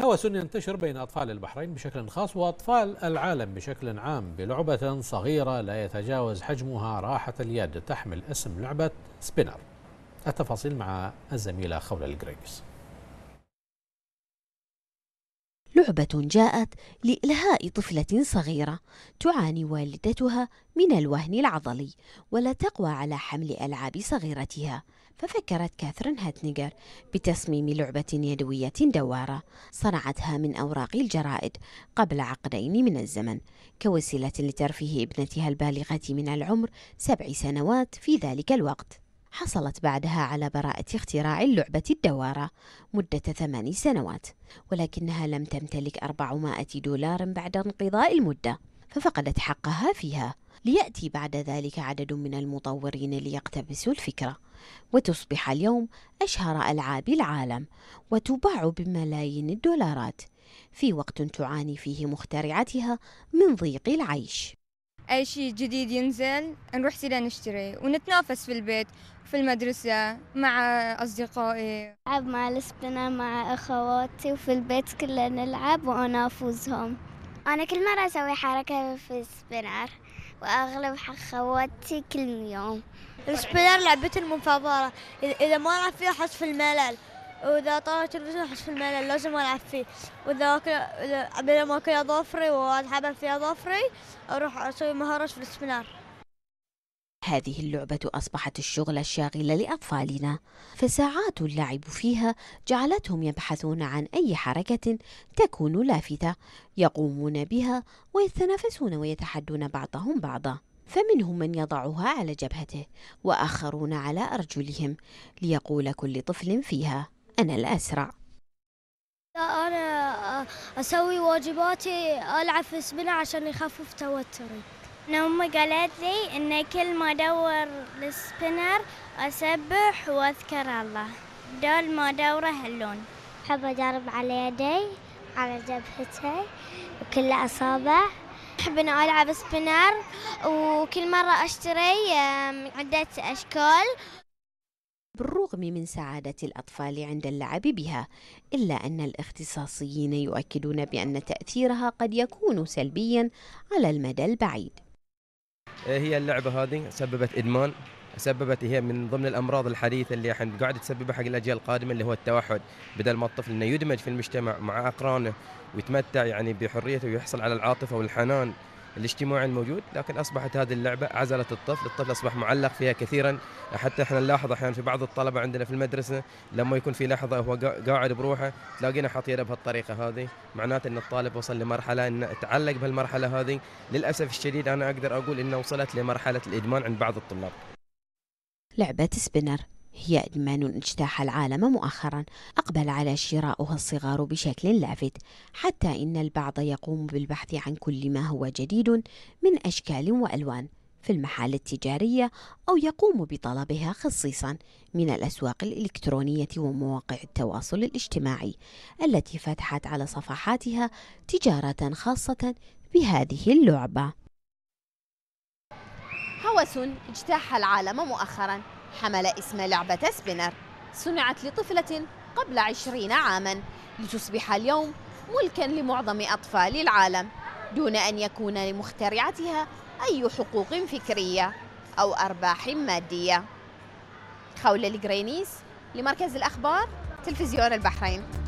هوس ينتشر بين أطفال البحرين بشكل خاص وأطفال العالم بشكل عام بلعبة صغيرة لا يتجاوز حجمها راحة اليد تحمل اسم لعبة سبينر التفاصيل مع الزميلة خولة الجريبس لعبة جاءت لإلهاء طفلة صغيرة تعاني والدتها من الوهن العضلي ولا تقوى على حمل ألعاب صغيرتها ففكرت كاثرين هاتنيجر بتصميم لعبة يدوية دوارة صنعتها من أوراق الجرائد قبل عقدين من الزمن كوسيلة لترفيه ابنتها البالغة من العمر سبع سنوات في ذلك الوقت حصلت بعدها على براءة اختراع اللعبة الدوارة مدة ثمان سنوات ولكنها لم تمتلك أربعمائة دولار بعد انقضاء المدة ففقدت حقها فيها ليأتي بعد ذلك عدد من المطورين ليقتبسوا الفكرة وتصبح اليوم أشهر ألعاب العالم وتباع بملايين الدولارات في وقت تعاني فيه مخترعتها من ضيق العيش أي شيء جديد ينزل نروح سيلا نشتري ونتنافس في البيت في المدرسة مع أصدقائي ألعب مع السبنة مع أخواتي وفي البيت كلنا نلعب وأنا أفوزهم أنا كل مرة أسوي حركة في السبينر وأغلب خواتي كل يوم السبينر لعبتي المفضلة إذا ما ألعب فيه أحس في الملل وإذا طار التلفزيون أحس في الملل لازم ألعب فيه وإذا أكل إذا ما أكل أظافري وألعب في أظافري أروح أسوي مهارات في السبينر هذه اللعبة أصبحت الشغل الشاغل لأطفالنا فساعات اللعب فيها جعلتهم يبحثون عن أي حركة تكون لافتة يقومون بها ويتنافسون ويتحدون بعضهم بعضا فمنهم من يضعها على جبهته وآخرون على أرجلهم ليقول كل طفل فيها أنا الأسرع أنا أسوي واجباتي ألعب في سبنة عشان يخفف توتري أنا أمي قالت لي إن كل ما أدور السبنر أسبح وأذكر الله دول ما أدوره اللون أحب أجرب على يدي على جبهتي وكل أصابع أحب أن ألعب سبنر وكل مرة أشتري عدة أشكال بالرغم من سعادة الأطفال عند اللعب بها إلا أن الاختصاصيين يؤكدون بأن تأثيرها قد يكون سلبيا على المدى البعيد إيه هي اللعبه هذه سببت ادمان سببت هي من ضمن الامراض الحديثه اللي احنا قاعده تسببها حق الاجيال القادمه اللي هو التوحد بدل ما الطفل انه يدمج في المجتمع مع اقرانه ويتمتع يعني بحريته ويحصل على العاطفه والحنان الاجتماعي الموجود لكن اصبحت هذه اللعبه عزلت الطفل الطفل اصبح معلق فيها كثيرا حتى احنا نلاحظ احيانا في بعض الطلبه عندنا في المدرسه لما يكون في لحظه هو قاعد بروحه تلاقينا حاط يده بهالطريقه هذه معناته ان الطالب وصل لمرحله انه تعلق بهالمرحله هذه للاسف الشديد انا اقدر اقول انه وصلت لمرحله الادمان عند بعض الطلاب لعبه سبينر هي إدمان اجتاح العالم مؤخرا أقبل على شراؤها الصغار بشكل لافت حتى إن البعض يقوم بالبحث عن كل ما هو جديد من أشكال وألوان في المحال التجارية أو يقوم بطلبها خصيصا من الأسواق الإلكترونية ومواقع التواصل الاجتماعي التي فتحت على صفحاتها تجارة خاصة بهذه اللعبة هوس اجتاح العالم مؤخرا حمل اسم لعبة سبينر صنعت لطفلة قبل عشرين عاما لتصبح اليوم ملكا لمعظم أطفال العالم دون أن يكون لمخترعتها أي حقوق فكرية أو أرباح مادية خولة الجرينيس لمركز الأخبار تلفزيون البحرين